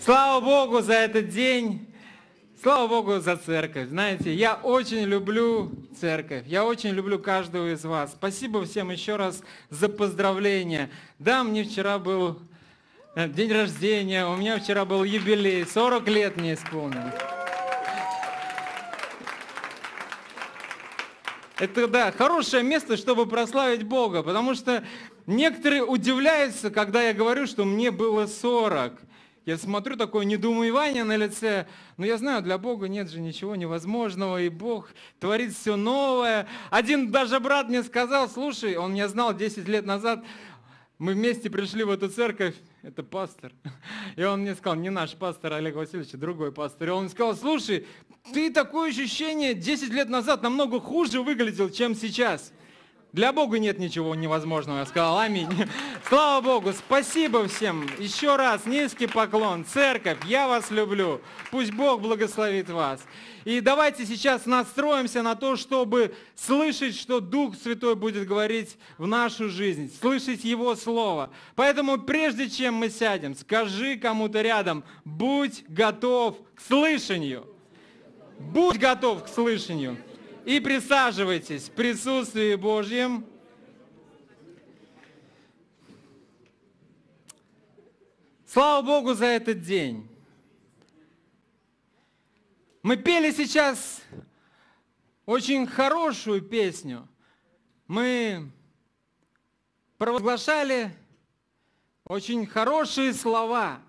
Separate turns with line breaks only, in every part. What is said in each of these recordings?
Слава Богу за этот день. Слава Богу за церковь. Знаете, я очень люблю церковь. Я очень люблю каждого из вас. Спасибо всем еще раз за поздравления. Да, мне вчера был э, день рождения, у меня вчера был юбилей, 40 лет мне исполнилось. Это, да, хорошее место, чтобы прославить Бога, потому что некоторые удивляются, когда я говорю, что мне было 40. Я смотрю такое недоумевание на лице, но я знаю, для Бога нет же ничего невозможного, и Бог творит все новое. Один даже брат мне сказал, слушай, он меня знал 10 лет назад, мы вместе пришли в эту церковь, это пастор. И он мне сказал, не наш пастор а Олег Васильевич, а другой пастор. И он сказал, слушай, ты такое ощущение 10 лет назад намного хуже выглядел, чем сейчас. Для Бога нет ничего невозможного. Я сказал аминь. Слава Богу, спасибо всем. Еще раз низкий поклон. Церковь, я вас люблю. Пусть Бог благословит вас. И давайте сейчас настроимся на то, чтобы слышать, что Дух Святой будет говорить в нашу жизнь, слышать Его Слово. Поэтому прежде чем мы сядем, скажи кому-то рядом, будь готов к слышанию. Будь готов к слышанию и присаживайтесь в присутствии Божьем. Слава Богу за этот день. Мы пели сейчас очень хорошую песню. Мы провозглашали очень хорошие слова.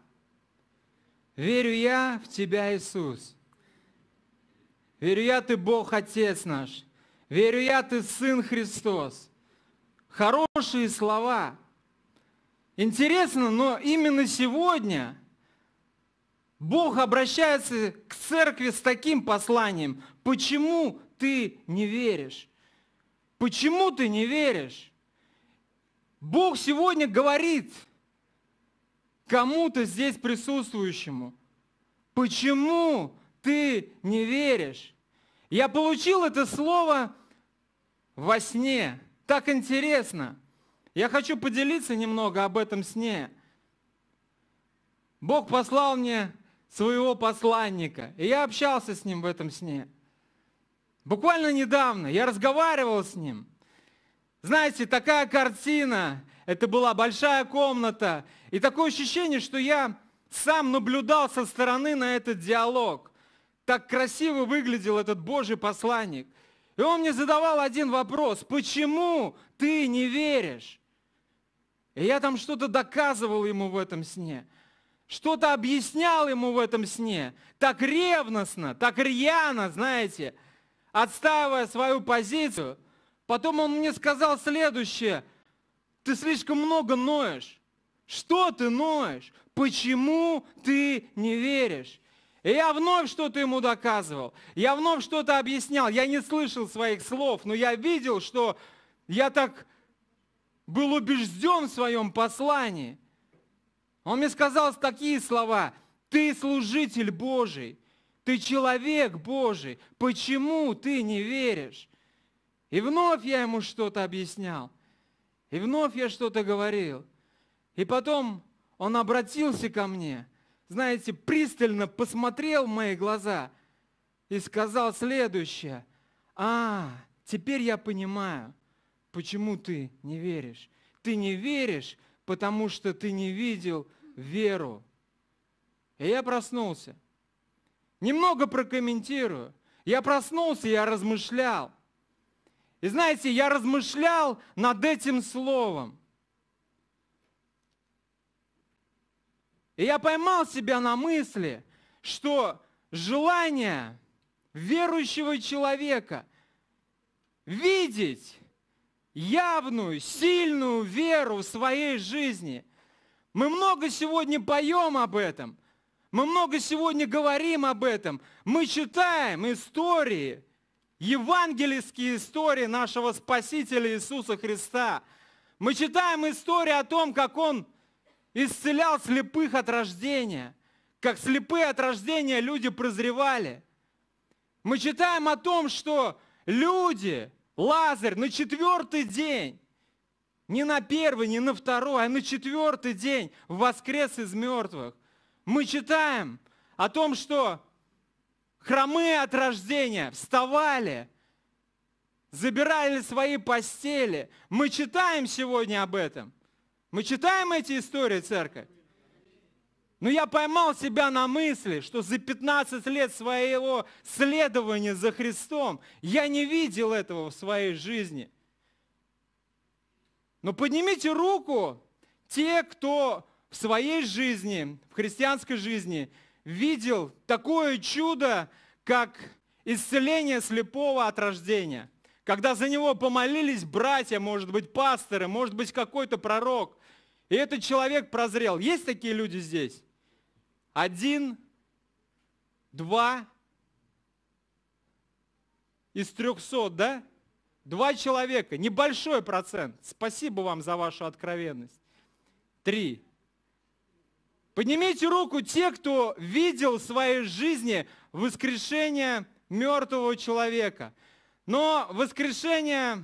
Верю я в Тебя, Иисус. Верю я, ты Бог Отец наш. Верю я, ты Сын Христос. Хорошие слова. Интересно, но именно сегодня Бог обращается к церкви с таким посланием. Почему ты не веришь? Почему ты не веришь? Бог сегодня говорит кому-то здесь присутствующему, почему ты не веришь. Я получил это слово во сне. Так интересно. Я хочу поделиться немного об этом сне. Бог послал мне своего посланника, и я общался с ним в этом сне. Буквально недавно я разговаривал с ним. Знаете, такая картина, это была большая комната, и такое ощущение, что я сам наблюдал со стороны на этот диалог так красиво выглядел этот Божий посланник. И он мне задавал один вопрос, почему ты не веришь? И я там что-то доказывал ему в этом сне, что-то объяснял ему в этом сне, так ревностно, так рьяно, знаете, отстаивая свою позицию. Потом он мне сказал следующее, ты слишком много ноешь. Что ты ноешь? Почему ты не веришь? И я вновь что-то ему доказывал. Я вновь что-то объяснял. Я не слышал своих слов, но я видел, что я так был убежден в своем послании. Он мне сказал такие слова. Ты служитель Божий. Ты человек Божий. Почему ты не веришь? И вновь я ему что-то объяснял. И вновь я что-то говорил. И потом он обратился ко мне – знаете, пристально посмотрел в мои глаза и сказал следующее. А, теперь я понимаю, почему ты не веришь. Ты не веришь, потому что ты не видел веру. И я проснулся. Немного прокомментирую. Я проснулся, я размышлял. И знаете, я размышлял над этим словом. И я поймал себя на мысли, что желание верующего человека видеть явную, сильную веру в своей жизни. Мы много сегодня поем об этом, мы много сегодня говорим об этом, мы читаем истории, евангельские истории нашего Спасителя Иисуса Христа. Мы читаем истории о том, как Он – исцелял слепых от рождения. Как слепые от рождения люди прозревали. Мы читаем о том, что люди, Лазарь, на четвертый день, не на первый, не на второй, а на четвертый день воскрес из мертвых. Мы читаем о том, что хромые от рождения вставали, забирали свои постели. Мы читаем сегодня об этом. Мы читаем эти истории, церковь? Но я поймал себя на мысли, что за 15 лет своего следования за Христом я не видел этого в своей жизни. Но поднимите руку те, кто в своей жизни, в христианской жизни, видел такое чудо, как исцеление слепого от рождения. Когда за него помолились братья, может быть, пасторы, может быть, какой-то пророк. И этот человек прозрел. Есть такие люди здесь? Один, два из трехсот, да? Два человека, небольшой процент. Спасибо вам за вашу откровенность. Три. Поднимите руку те, кто видел в своей жизни воскрешение мертвого человека. Но воскрешение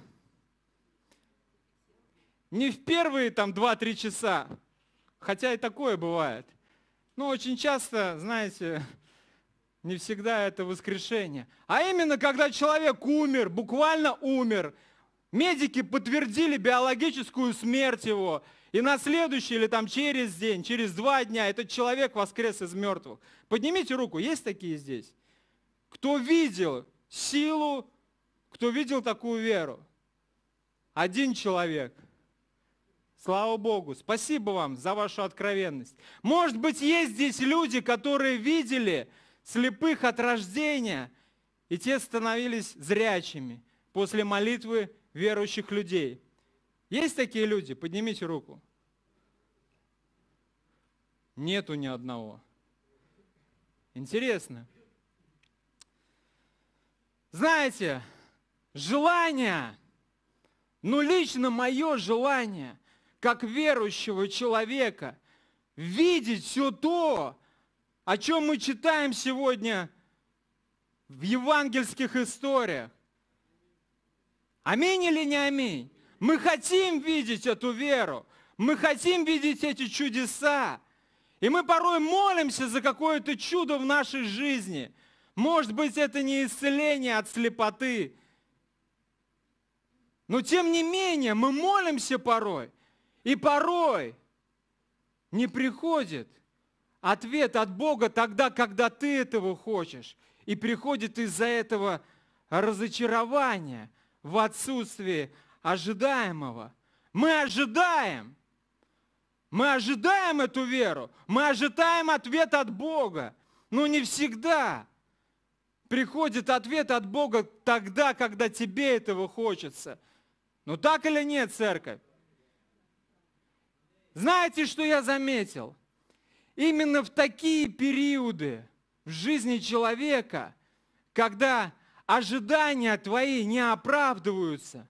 не в первые там 2-3 часа, хотя и такое бывает. Но очень часто, знаете, не всегда это воскрешение. А именно, когда человек умер, буквально умер, медики подтвердили биологическую смерть его, и на следующий или там через день, через два дня этот человек воскрес из мертвых. Поднимите руку, есть такие здесь? Кто видел силу, кто видел такую веру? Один человек – Слава Богу, спасибо вам за вашу откровенность. Может быть, есть здесь люди, которые видели слепых от рождения, и те становились зрячими после молитвы верующих людей. Есть такие люди? Поднимите руку. Нету ни одного. Интересно. Знаете, желание, ну лично мое желание – как верующего человека, видеть все то, о чем мы читаем сегодня в евангельских историях. Аминь или не аминь? Мы хотим видеть эту веру, мы хотим видеть эти чудеса. И мы порой молимся за какое-то чудо в нашей жизни. Может быть, это не исцеление от слепоты. Но тем не менее, мы молимся порой. И порой не приходит ответ от Бога тогда, когда ты этого хочешь. И приходит из-за этого разочарование в отсутствии ожидаемого. Мы ожидаем. Мы ожидаем эту веру. Мы ожидаем ответ от Бога. Но не всегда приходит ответ от Бога тогда, когда тебе этого хочется. Но ну так или нет, церковь? Знаете, что я заметил? Именно в такие периоды в жизни человека, когда ожидания твои не оправдываются,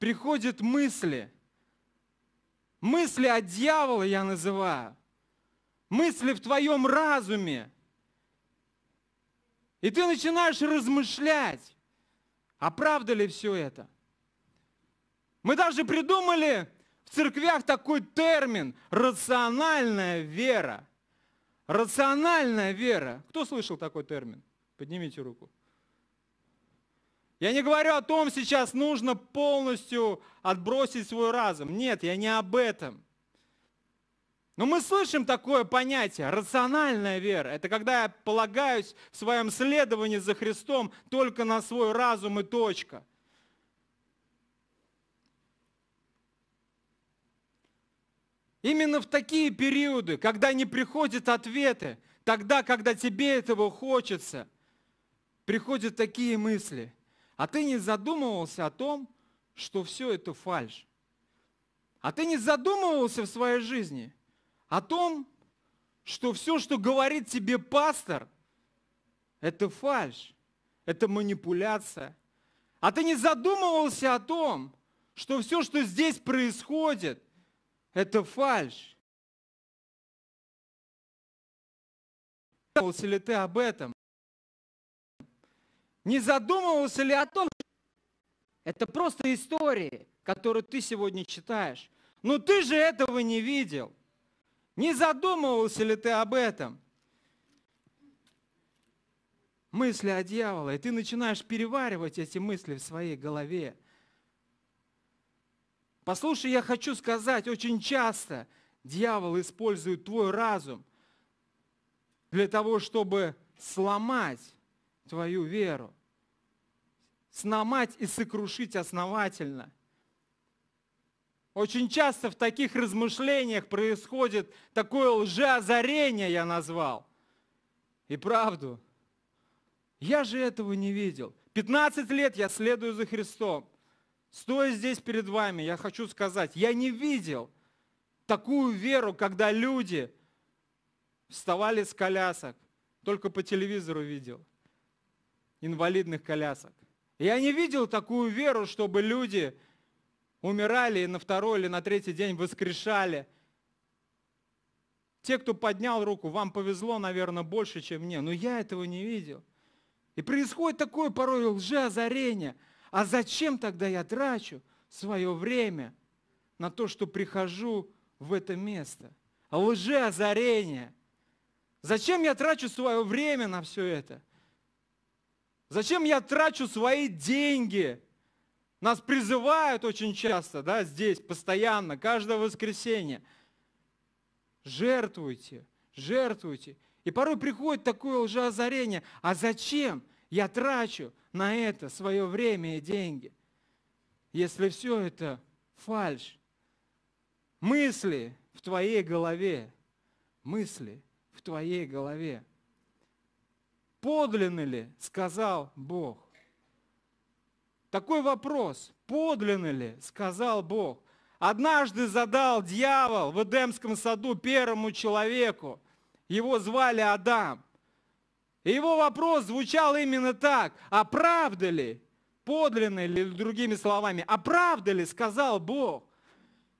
приходят мысли. Мысли от дьявола я называю. Мысли в твоем разуме. И ты начинаешь размышлять, а ли все это? Мы даже придумали в церквях такой термин – рациональная вера. Рациональная вера. Кто слышал такой термин? Поднимите руку. Я не говорю о том, сейчас нужно полностью отбросить свой разум. Нет, я не об этом. Но мы слышим такое понятие, рациональная вера. Это когда я полагаюсь в своем следовании за Христом только на свой разум и точка – Именно в такие периоды, когда не приходят ответы, тогда, когда тебе этого хочется, приходят такие мысли. А ты не задумывался о том, что все это фальш. А ты не задумывался в своей жизни о том, что все, что говорит тебе пастор, это фальш, это манипуляция. А ты не задумывался о том, что все, что здесь происходит, это фальш. Задумывался ли ты об этом? Не задумывался ли о том, что это просто истории, которые ты сегодня читаешь. Но ну, ты же этого не видел. Не задумывался ли ты об этом? Мысли о дьяволе, и ты начинаешь переваривать эти мысли в своей голове – Послушай, я хочу сказать, очень часто дьявол использует твой разум для того, чтобы сломать твою веру, сломать и сокрушить основательно. Очень часто в таких размышлениях происходит такое лжеозарение, я назвал. И правду. Я же этого не видел. 15 лет я следую за Христом. Стоя здесь перед вами, я хочу сказать, я не видел такую веру, когда люди вставали с колясок, только по телевизору видел, инвалидных колясок. Я не видел такую веру, чтобы люди умирали и на второй или на третий день воскрешали. Те, кто поднял руку, вам повезло, наверное, больше, чем мне, но я этого не видел. И происходит такое порой лжеозарение – а зачем тогда я трачу свое время на то, что прихожу в это место? А озарение. Зачем я трачу свое время на все это? Зачем я трачу свои деньги? Нас призывают очень часто, да, здесь, постоянно, каждое воскресенье. Жертвуйте, жертвуйте. И порой приходит такое уже А зачем я трачу на это свое время и деньги, если все это фальш? Мысли в твоей голове, мысли в твоей голове. подлинны ли, сказал Бог? Такой вопрос, Подлинны ли, сказал Бог. Однажды задал дьявол в Эдемском саду первому человеку, его звали Адам. И его вопрос звучал именно так. А правда ли, подлинно или другими словами, а правда ли, сказал Бог,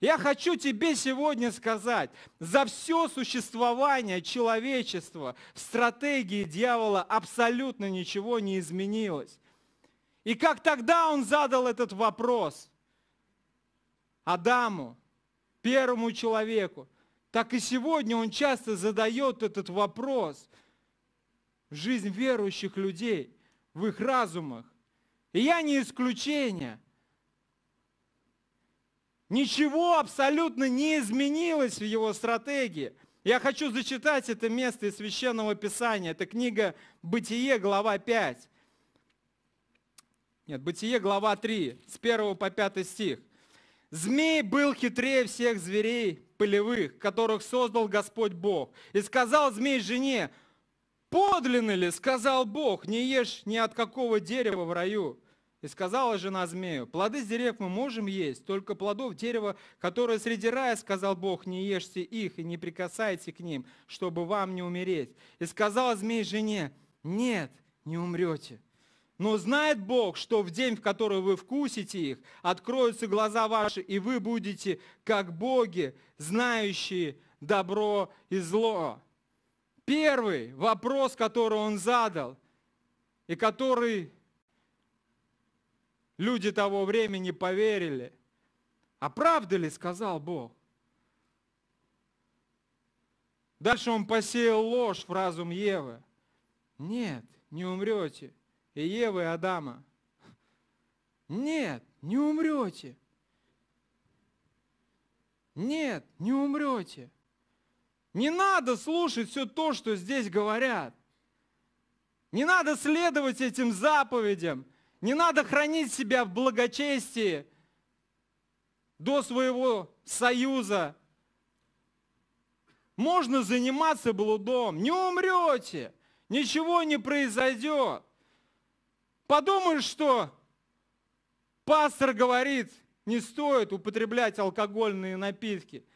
я хочу тебе сегодня сказать, за все существование человечества в стратегии дьявола абсолютно ничего не изменилось. И как тогда он задал этот вопрос Адаму, первому человеку, так и сегодня он часто задает этот вопрос в жизнь верующих людей, в их разумах. И я не исключение. Ничего абсолютно не изменилось в его стратегии. Я хочу зачитать это место из Священного Писания. Это книга «Бытие», глава 5. Нет, «Бытие», глава 3, с 1 по 5 стих. Змей был хитрее всех зверей полевых, которых создал Господь Бог. И сказал змей жене, подлинно ли сказал Бог, не ешь ни от какого дерева в раю? И сказала жена змею, плоды с дерев мы можем есть, только плодов дерева, которое среди рая, сказал Бог, не ешьте их и не прикасайте к ним, чтобы вам не умереть. И сказала змей жене, нет, не умрете. Но знает Бог, что в день, в который вы вкусите их, откроются глаза ваши, и вы будете как боги, знающие добро и зло. Первый вопрос, который он задал, и который люди того времени поверили, а правда ли, сказал Бог? Дальше он посеял ложь в разум Евы. Нет, не умрете. И Евы, и Адама. Нет, не умрете. Нет, не умрете. Не надо слушать все то, что здесь говорят. Не надо следовать этим заповедям. Не надо хранить себя в благочестии до своего союза. Можно заниматься блудом. Не умрете. Ничего не произойдет. Подумаешь, что пастор говорит, не стоит употреблять алкогольные напитки –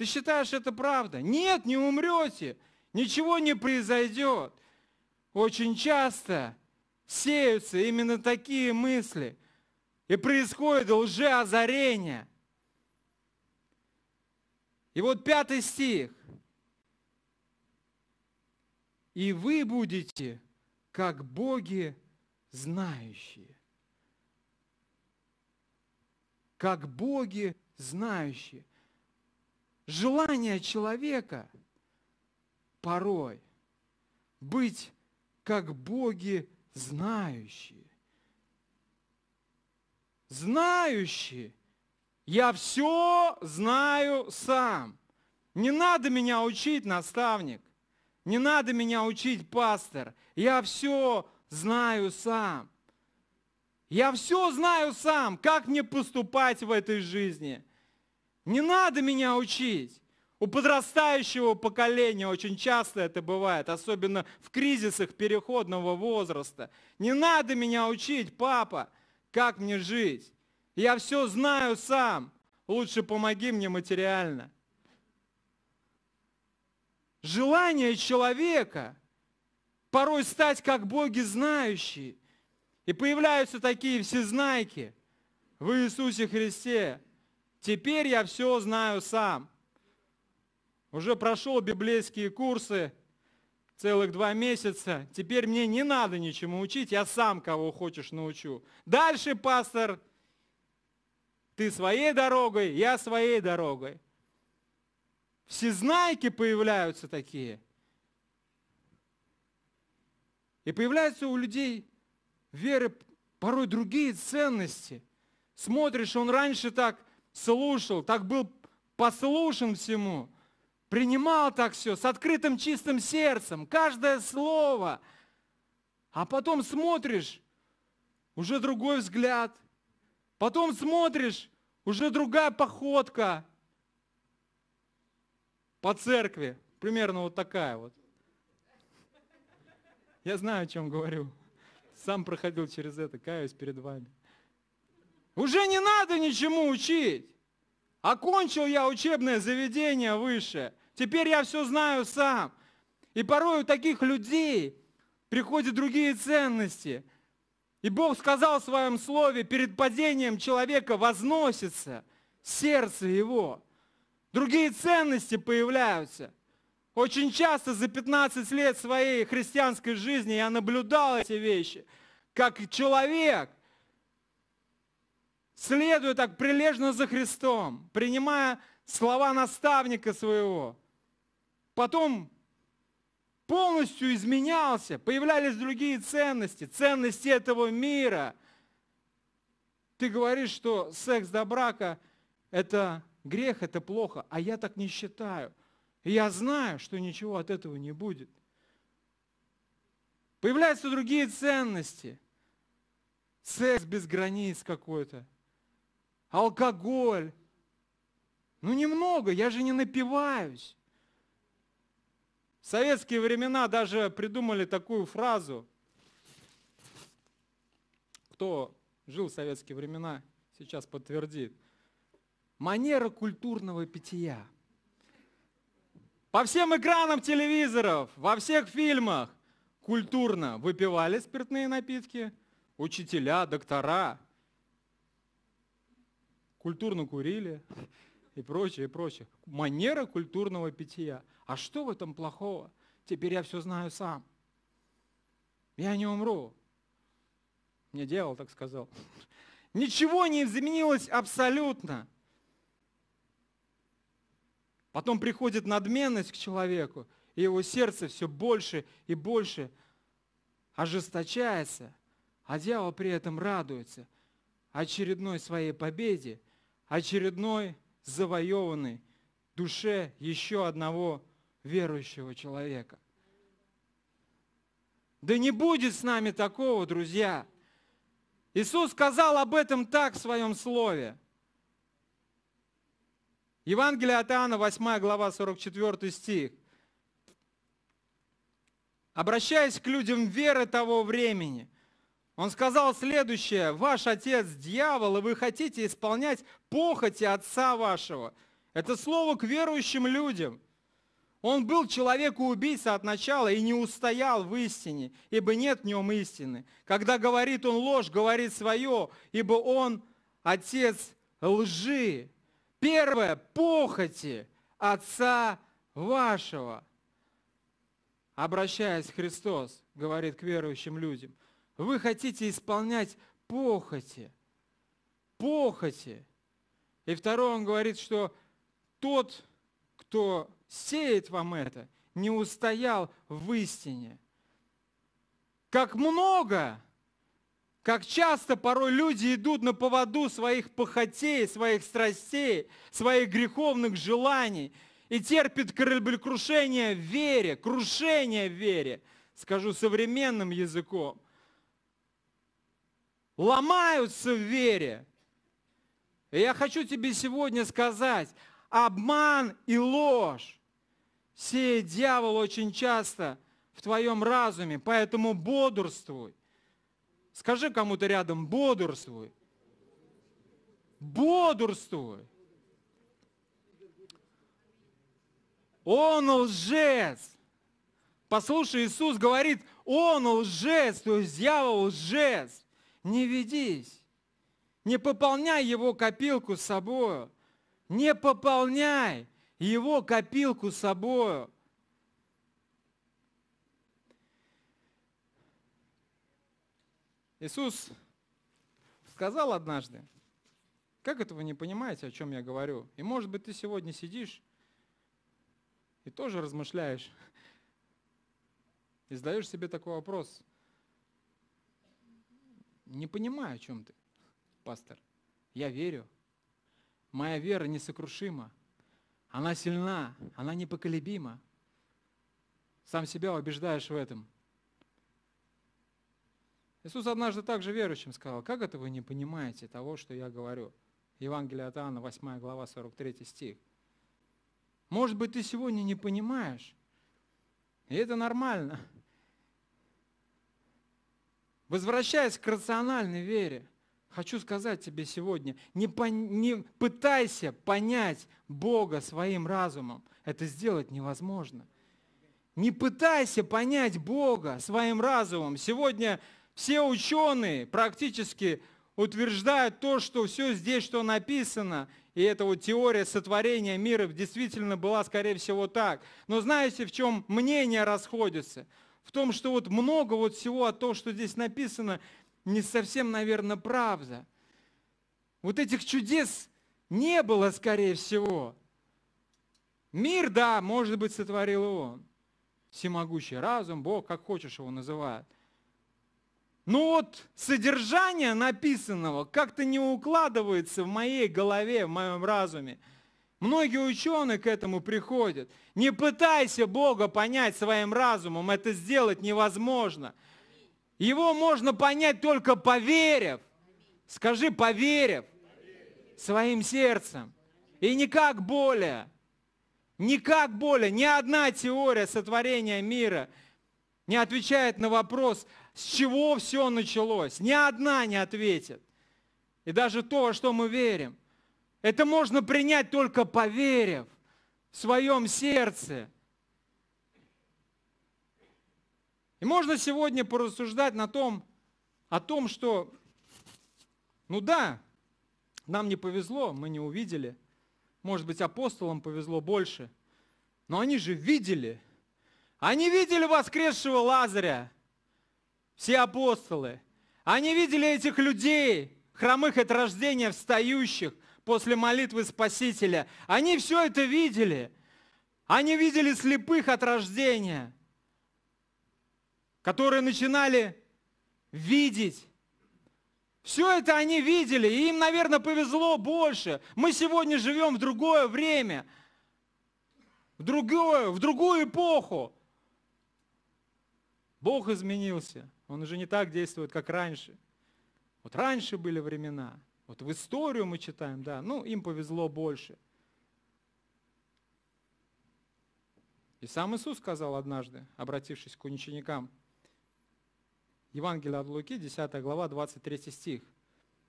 ты считаешь, это правда? Нет, не умрете, ничего не произойдет. Очень часто сеются именно такие мысли, и происходит лжеозарение. И вот пятый стих. «И вы будете, как боги знающие». Как боги знающие. Желание человека порой быть как боги знающие. Знающие. Я все знаю сам. Не надо меня учить, наставник. Не надо меня учить, пастор. Я все знаю сам. Я все знаю сам, как мне поступать в этой жизни – не надо меня учить. У подрастающего поколения очень часто это бывает, особенно в кризисах переходного возраста. Не надо меня учить, папа, как мне жить. Я все знаю сам. Лучше помоги мне материально. Желание человека порой стать как боги знающие. И появляются такие всезнайки в Иисусе Христе, Теперь я все знаю сам. Уже прошел библейские курсы целых два месяца. Теперь мне не надо ничему учить, я сам кого хочешь научу. Дальше, пастор, ты своей дорогой, я своей дорогой. Всезнайки появляются такие. И появляются у людей веры порой другие ценности. Смотришь, он раньше так слушал, так был послушен всему, принимал так все с открытым чистым сердцем, каждое слово. А потом смотришь, уже другой взгляд. Потом смотришь, уже другая походка по церкви. Примерно вот такая вот. Я знаю, о чем говорю. Сам проходил через это, каюсь перед вами. Уже не надо ничему учить. Окончил я учебное заведение высшее. Теперь я все знаю сам. И порой у таких людей приходят другие ценности. И Бог сказал в своем слове, перед падением человека возносится сердце его. Другие ценности появляются. Очень часто за 15 лет своей христианской жизни я наблюдал эти вещи, как человек следуя так прилежно за Христом, принимая слова наставника своего. Потом полностью изменялся, появлялись другие ценности, ценности этого мира. Ты говоришь, что секс до брака – это грех, это плохо, а я так не считаю. И я знаю, что ничего от этого не будет. Появляются другие ценности. Секс без границ какой-то – алкоголь. Ну немного, я же не напиваюсь. В советские времена даже придумали такую фразу. Кто жил в советские времена, сейчас подтвердит. Манера культурного питья. По всем экранам телевизоров, во всех фильмах культурно выпивали спиртные напитки, учителя, доктора, культурно курили и прочее, и прочее. Манера культурного питья. А что в этом плохого? Теперь я все знаю сам. Я не умру. Мне дьявол так сказал. Ничего не изменилось абсолютно. Потом приходит надменность к человеку, и его сердце все больше и больше ожесточается, а дьявол при этом радуется очередной своей победе – очередной завоеванной душе еще одного верующего человека. Да не будет с нами такого, друзья. Иисус сказал об этом так в своем слове. Евангелие от Иоанна, 8 глава, 44 стих. Обращаясь к людям веры того времени – он сказал следующее, ваш отец дьявол, и вы хотите исполнять похоти отца вашего. Это слово к верующим людям. Он был человеку-убийца от начала и не устоял в истине, ибо нет в нем истины. Когда говорит он ложь, говорит свое, ибо он отец лжи. Первое – похоти отца вашего. Обращаясь Христос, говорит к верующим людям – вы хотите исполнять похоти. Похоти. И второе, он говорит, что тот, кто сеет вам это, не устоял в истине. Как много, как часто порой люди идут на поводу своих похотей, своих страстей, своих греховных желаний и терпят кораблекрушение в вере, крушение в вере, скажу современным языком – ломаются в вере. И я хочу тебе сегодня сказать, обман и ложь сеет дьявол очень часто в твоем разуме, поэтому бодрствуй. Скажи кому-то рядом, бодрствуй. Бодрствуй. Он лжец. Послушай, Иисус говорит, он лжец, то есть дьявол лжец не ведись. Не пополняй его копилку с собою. Не пополняй его копилку с собою. Иисус сказал однажды, как это вы не понимаете, о чем я говорю? И может быть ты сегодня сидишь и тоже размышляешь, и задаешь себе такой вопрос, не понимаю, о чем ты, пастор. Я верю. Моя вера несокрушима. Она сильна, она непоколебима. Сам себя убеждаешь в этом. Иисус однажды также верующим сказал, как это вы не понимаете того, что я говорю? Евангелие от Иоанна, 8 глава, 43 стих. Может быть, ты сегодня не понимаешь, и это нормально. Возвращаясь к рациональной вере, хочу сказать тебе сегодня, не, по, не пытайся понять Бога своим разумом. Это сделать невозможно. Не пытайся понять Бога своим разумом. Сегодня все ученые практически утверждают то, что все здесь, что написано, и эта вот теория сотворения мира действительно была, скорее всего, так. Но знаете, в чем мнения расходятся? в том, что вот много вот всего от а того, что здесь написано, не совсем, наверное, правда. Вот этих чудес не было, скорее всего. Мир, да, может быть, сотворил он. Всемогущий разум, Бог, как хочешь его называют. Но вот содержание написанного как-то не укладывается в моей голове, в моем разуме – Многие ученые к этому приходят. Не пытайся Бога понять своим разумом, это сделать невозможно. Его можно понять только поверив. Скажи, поверив своим сердцем. И никак более. Никак более. Ни одна теория сотворения мира не отвечает на вопрос, с чего все началось. Ни одна не ответит. И даже то, во что мы верим. Это можно принять только поверив в своем сердце. И можно сегодня порассуждать на том, о том, что, ну да, нам не повезло, мы не увидели. Может быть, апостолам повезло больше. Но они же видели. Они видели воскресшего Лазаря, все апостолы. Они видели этих людей, хромых от рождения, встающих – после молитвы Спасителя. Они все это видели. Они видели слепых от рождения, которые начинали видеть. Все это они видели, и им, наверное, повезло больше. Мы сегодня живем в другое время, в другую, в другую эпоху. Бог изменился. Он уже не так действует, как раньше. Вот раньше были времена – вот в историю мы читаем, да, ну им повезло больше. И сам Иисус сказал однажды, обратившись к ученикам, Евангелие от Луки, 10 глава, 23 стих.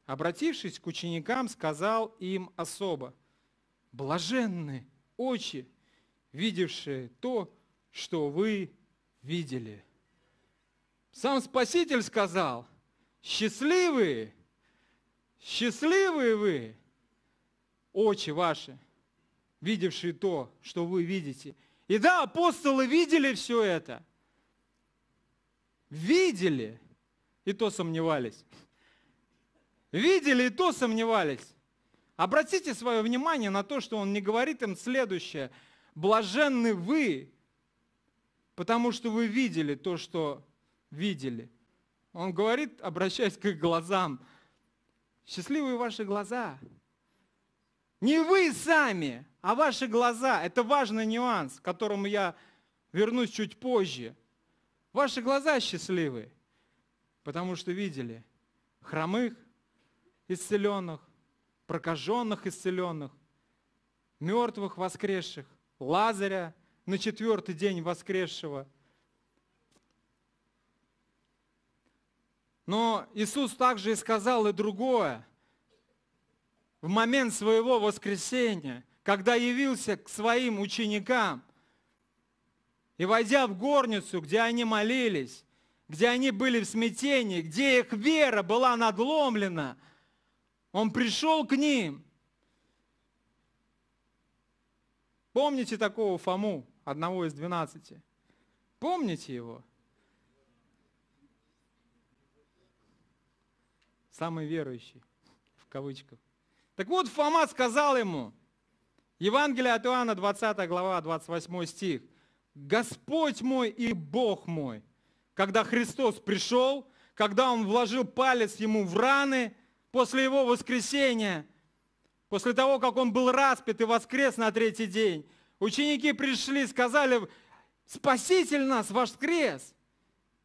Обратившись к ученикам, сказал им особо, «Блаженны очи, видевшие то, что вы видели». Сам Спаситель сказал, «Счастливые, Счастливые вы, очи ваши, видевшие то, что вы видите. И да, апостолы видели все это. Видели, и то сомневались. Видели, и то сомневались. Обратите свое внимание на то, что он не говорит им следующее. Блаженны вы, потому что вы видели то, что видели. Он говорит, обращаясь к их глазам, Счастливые ваши глаза. Не вы сами, а ваши глаза. Это важный нюанс, к которому я вернусь чуть позже. Ваши глаза счастливы, потому что видели хромых исцеленных, прокаженных исцеленных, мертвых воскресших, Лазаря на четвертый день воскресшего – Но Иисус также и сказал и другое. В момент своего воскресения, когда явился к своим ученикам, и войдя в горницу, где они молились, где они были в смятении, где их вера была надломлена, он пришел к ним. Помните такого Фому, одного из двенадцати? Помните его? самый верующий, в кавычках. Так вот, Фома сказал ему, Евангелие от Иоанна, 20 глава, 28 стих, «Господь мой и Бог мой». Когда Христос пришел, когда Он вложил палец ему в раны после Его воскресения, после того, как Он был распят и воскрес на третий день, ученики пришли, сказали, «Спаситель нас воскрес!»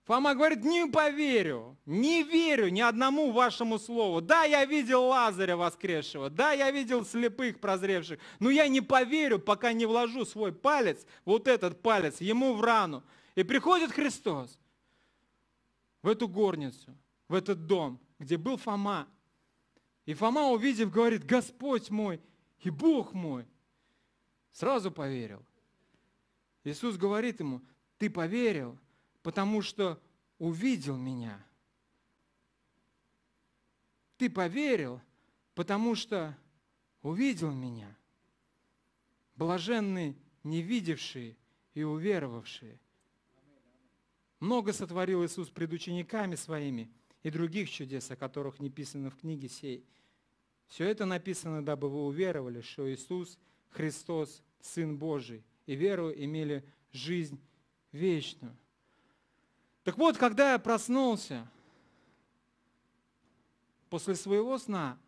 Фома говорит, не поверю, не верю ни одному вашему слову. Да, я видел Лазаря воскресшего, да, я видел слепых прозревших, но я не поверю, пока не вложу свой палец, вот этот палец, ему в рану. И приходит Христос в эту горницу, в этот дом, где был Фома. И Фома, увидев, говорит, Господь мой и Бог мой. Сразу поверил. Иисус говорит ему, ты поверил, потому что увидел меня. Ты поверил, потому что увидел меня. Блаженны не видевшие и уверовавшие. Много сотворил Иисус пред учениками своими и других чудес, о которых не писано в книге сей. Все это написано, дабы вы уверовали, что Иисус Христос, Сын Божий, и веру имели жизнь вечную. Так вот, когда я проснулся после своего сна,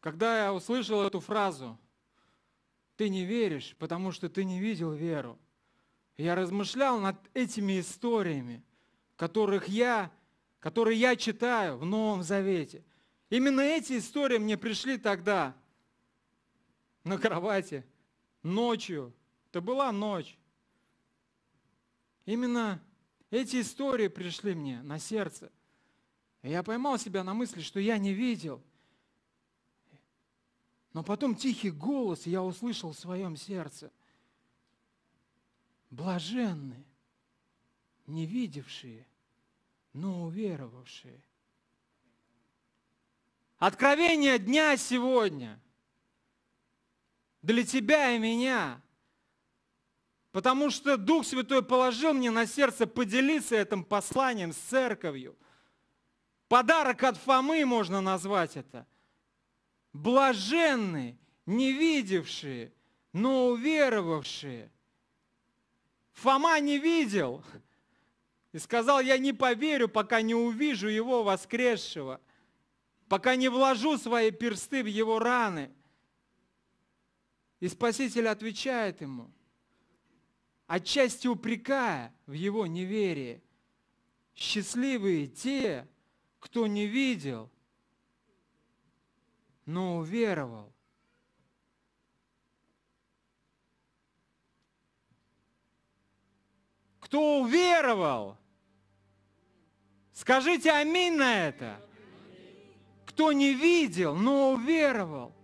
когда я услышал эту фразу, ты не веришь, потому что ты не видел веру, я размышлял над этими историями, которых я, которые я читаю в Новом Завете. Именно эти истории мне пришли тогда на кровати, ночью. Это была ночь. Именно эти истории пришли мне на сердце. И я поймал себя на мысли, что я не видел. Но потом тихий голос я услышал в своем сердце. Блаженны, не видевшие, но уверовавшие. Откровение дня сегодня для тебя и меня – Потому что Дух Святой положил мне на сердце поделиться этим посланием с церковью. Подарок от Фомы можно назвать это. Блаженны, не видевшие, но уверовавшие. Фома не видел и сказал, я не поверю, пока не увижу его воскресшего, пока не вложу свои персты в его раны. И Спаситель отвечает ему – отчасти упрекая в его неверии. Счастливые те, кто не видел, но уверовал. Кто уверовал? Скажите аминь на это. Кто не видел, но уверовал.